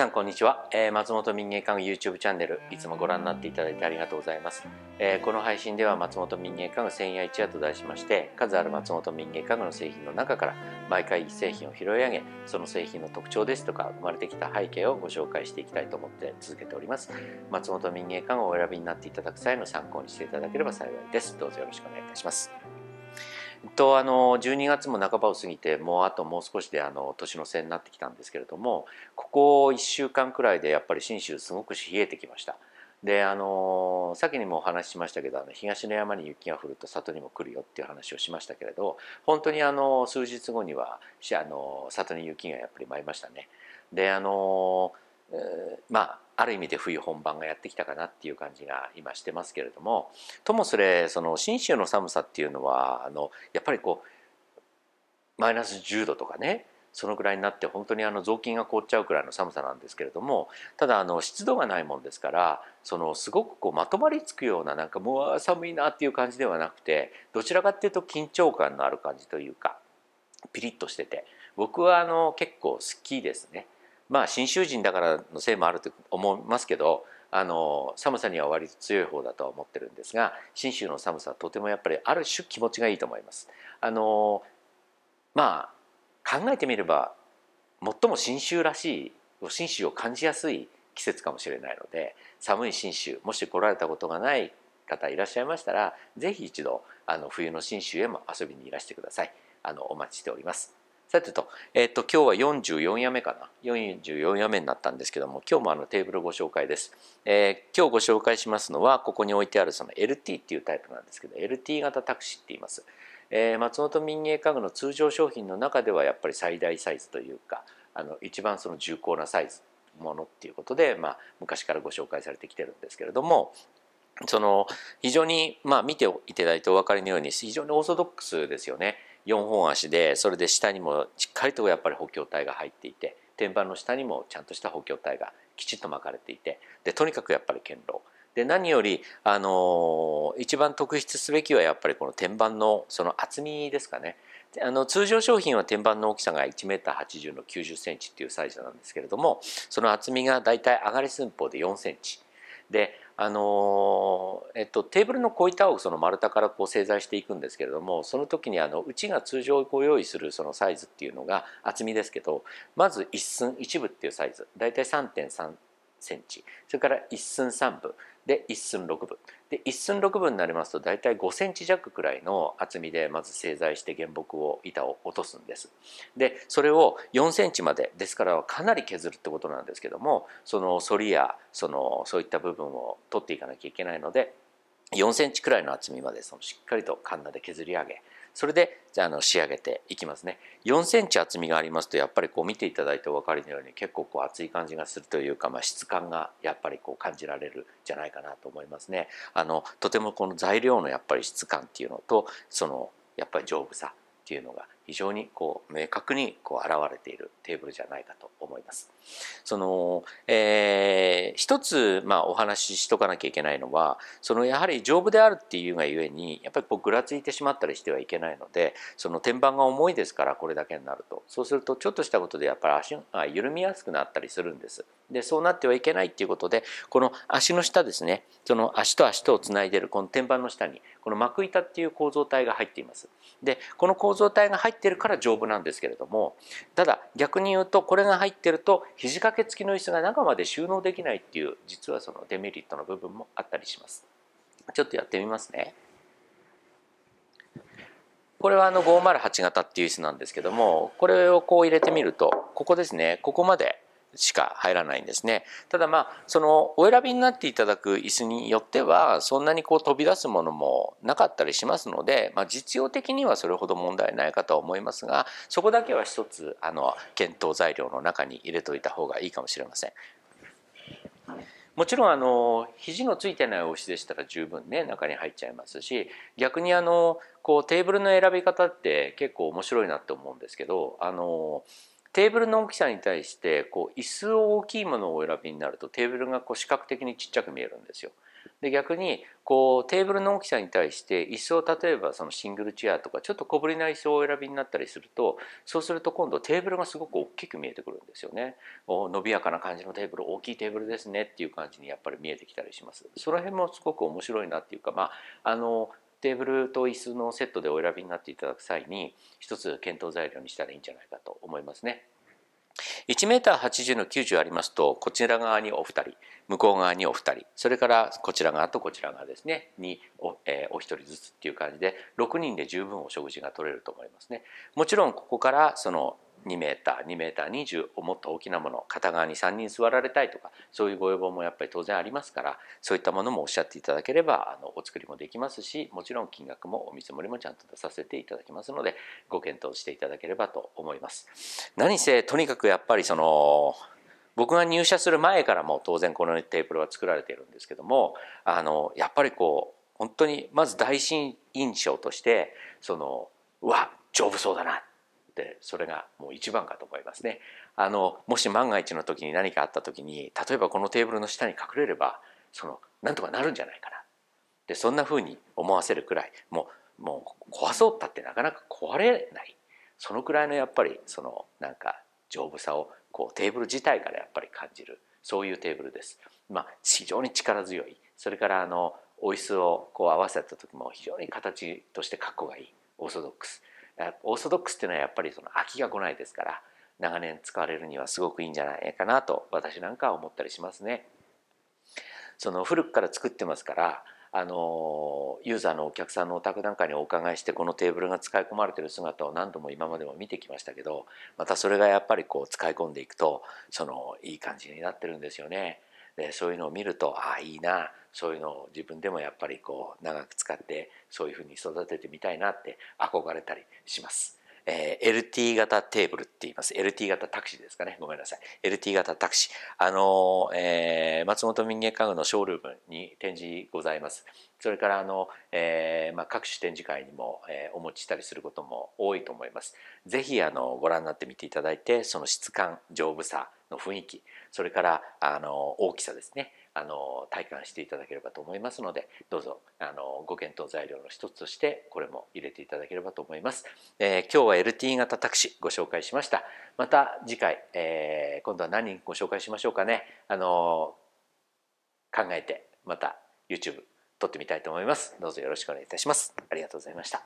さんこんにちは、えー、松本民芸館 YouTube チャンネルいつもご覧になっていただいてありがとうございます、えー、この配信では松本民芸館千夜一夜と題しまして数ある松本民芸家具の製品の中から毎回製品を拾い上げその製品の特徴ですとか生まれてきた背景をご紹介していきたいと思って続けております松本民芸館をお選びになっていただく際の参考にしていただければ幸いですどうぞよろしくお願いいたしますとあの12月も半ばを過ぎてもうあともう少しであの年の瀬になってきたんですけれどもここ1週間くらいでやっぱり信州すごく冷えてきました。であの先にもお話ししましたけどあの東の山に雪が降ると里にも来るよっていう話をしましたけれど本当にあの数日後にはあの里に雪がやっぱり舞いましたね。であの、えー、まあある意味で冬本番がやってきたかなっていう感じが今してますけれどもともそれその信州の寒さっていうのはあのやっぱりこうマイナス10度とかねそのぐらいになって本当にあの雑巾が凍っちゃうくらいの寒さなんですけれどもただあの湿度がないもんですからそのすごくこうまとまりつくようななんかもう寒いなっていう感じではなくてどちらかっていうと緊張感のある感じというかピリッとしてて僕はあの結構好きですね。まあ信州人だからのせいもあると思いますけどあの寒さには割と強い方だとは思ってるんですが信州の寒さはとてもやっぱりある種気持ちがいいと思います。あのまあ考えてみれば最も信州らしい信州を感じやすい季節かもしれないので寒い信州もし来られたことがない方いらっしゃいましたら是非一度あの冬の信州へも遊びにいらしてください。あのお待ちしております。さてと,、えっと今日は44夜目かな44夜目になったんですけども今日もあのテーブルご紹介です、えー、今日ご紹介しますのはここに置いてあるその LT っていうタイプなんですけど LT 型タクシーって言います、えー、松本民芸家具の通常商品の中ではやっぱり最大サイズというかあの一番その重厚なサイズものっていうことで、まあ、昔からご紹介されてきてるんですけれどもその非常に、まあ、見ていただいてお分かりのように非常にオーソドックスですよね。4本足でそれで下にもしっかりとやっぱり補強体が入っていて天板の下にもちゃんとした補強体がきちっと巻かれていてでとにかくやっぱり堅牢。で何より、あの一番特筆すべきはやっぱりこの天板のその厚みですかねあの通常商品は天板の大きさが 1m80 の 90cm っていうサイズなんですけれどもその厚みがだいたい上がり寸法で 4cm であのえっと、テーブルの小板をその丸太からこう製材していくんですけれどもその時にあのうちが通常ご用意するそのサイズっていうのが厚みですけどまず一寸一部っていうサイズ大体3.3センチそれから1寸3分で1寸6分で1寸6分になりますと大体5センチ弱くらいの厚みでまず製材して原木を板を落とすんですでそれを4センチまでですからかなり削るってことなんですけどもその反りやそのそういった部分を取っていかなきゃいけないので4センチくらいの厚みまでそのしっかりとカンナで削り上げそれであの仕上げていきますね4センチ厚みがありますとやっぱりこう見ていただいてお分かりのように結構こう厚い感じがするというか、まあ、質感がやっぱりこう感じられるじゃないかなと思いますね。あのとてもこの材料のやっぱり質感っていうのとそのやっぱり丈夫さっていうのが非常にこう明確にこう現れているテーブルじゃないかと思います。その、えー、一つ、まあ、お話ししとかなきゃいけないのはそのやはり丈夫であるっていうがゆえにやっぱりこうぐらついてしまったりしてはいけないのでその天板が重いですからこれだけになるとそうするとちょっとしたことでやっぱり足が緩みやすくなったりするんです。でそうなってはいけないっていうことでこの足の下ですねその足と足とをつないでるこの天板の下にこの膜板っていう構造体が入っています。でこの構造体が入ってってるから丈夫なんですけれどもただ逆に言うとこれが入ってると肘掛け付きの椅子が中まで収納できないっていう実はそのデメリットの部分もあったりします。ちょっとやってみますね。これはあの508型っていう椅子なんですけどもこれをこう入れてみるとここですねここまでしか入らないんですね。ただまあ、そのお選びになっていただく椅子によっては、そんなにこう飛び出すものもなかったりしますので、まあ、実用的にはそれほど問題ないかと思いますが、そこだけは一つ、あの、検討材料の中に入れといた方がいいかもしれません。もちろんあの肘のついてないお椅子でしたら十分ね中に入っちゃいますし逆にあのこうテーブルの選び方って結構面白いなって思うんですけどあのテーブルの大きさに対してこう椅子を大きいものをお選びになるとテーブルがこう視覚的にちっちゃく見えるんですよ。で逆にこうテーブルの大きさに対して椅子を例えばそのシングルチェアとかちょっと小ぶりな椅子をお選びになったりするとそうすると今度テーブルがすごく大きく見えてくるんですよねお伸びやかな感じのテーブル大きいテーブルですねっていう感じにやっぱり見えてきたりしますその辺もすごく面白いなっていうかまああのテーブルと椅子のセットでお選びになっていただく際に一つ検討材料にしたらいいんじゃないかと思いますね。1m80 の90ありますとこちら側にお二人向こう側にお二人それからこちら側とこちら側ですねにお,、えー、お一人ずつっていう感じで6人で十分お食事が取れると思いますね。もちろんここからその2メーター2メーター20をもっと大きなもの片側に3人座られたいとかそういうご要望もやっぱり当然ありますからそういったものもおっしゃっていただければあのお作りもできますしもちろん金額もお見積もりもちゃんと出させていただきますのでご検討していただければと思います。何せとにかくやっぱりその僕が入社する前からも当然このテーブルは作られているんですけどもあのやっぱりこう本当にまず第一印象としてそのうわ丈夫そうだなでそれがもう一番かと思いますねあのもし万が一の時に何かあった時に例えばこのテーブルの下に隠れればそのなんとかなるんじゃないかなでそんなふうに思わせるくらいもうもう壊そうったってなかなか壊れないそのくらいのやっぱりそのなんか丈夫さをこうテーブル自体からやっぱり感じるそういうテーブルです。まあ、非常に力強いそれからあのお椅子をこう合わせた時も非常に形として格好がいいオーソドックスオーソドックスっていうのはやっぱりその飽きが来ないですから長年使われるにはすごくいいんじゃないかなと私なんかは思ったりしますね。その古くから作ってますからあのユーザーのお客さんのお宅なんかにお伺いしてこのテーブルが使い込まれてる姿を何度も今までも見てきましたけどまたそれがやっぱりこう使い込んでいくとそのいい感じになってるんですよね。でそういうのを見るとああいいなそういうのを自分でもやっぱりこう長く使ってそういうふうに育ててみたいなって憧れたりします。えー、LT 型テーブルって言います。LT 型タクシーですかね。ごめんなさい。LT 型タクシー。あの、えー、松本民芸家具のショールームに展示ございます。それからあの、えーまあ、各種展示会にも、えー、お持ちしたりすることも多いと思います。ぜひあのご覧になってみていただいてその質感丈夫さの雰囲気それからあの大きさですねあの体感していただければと思いますのでどうぞあのご検討材料の一つとしてこれも入れていただければと思います、えー、今日は LT 型タクシーご紹介しましたまた次回、えー、今度は何人ご紹介しましょうかねあの考えてまた YouTube 撮ってみたいと思いますどうぞよろしくお願いいたしますありがとうございました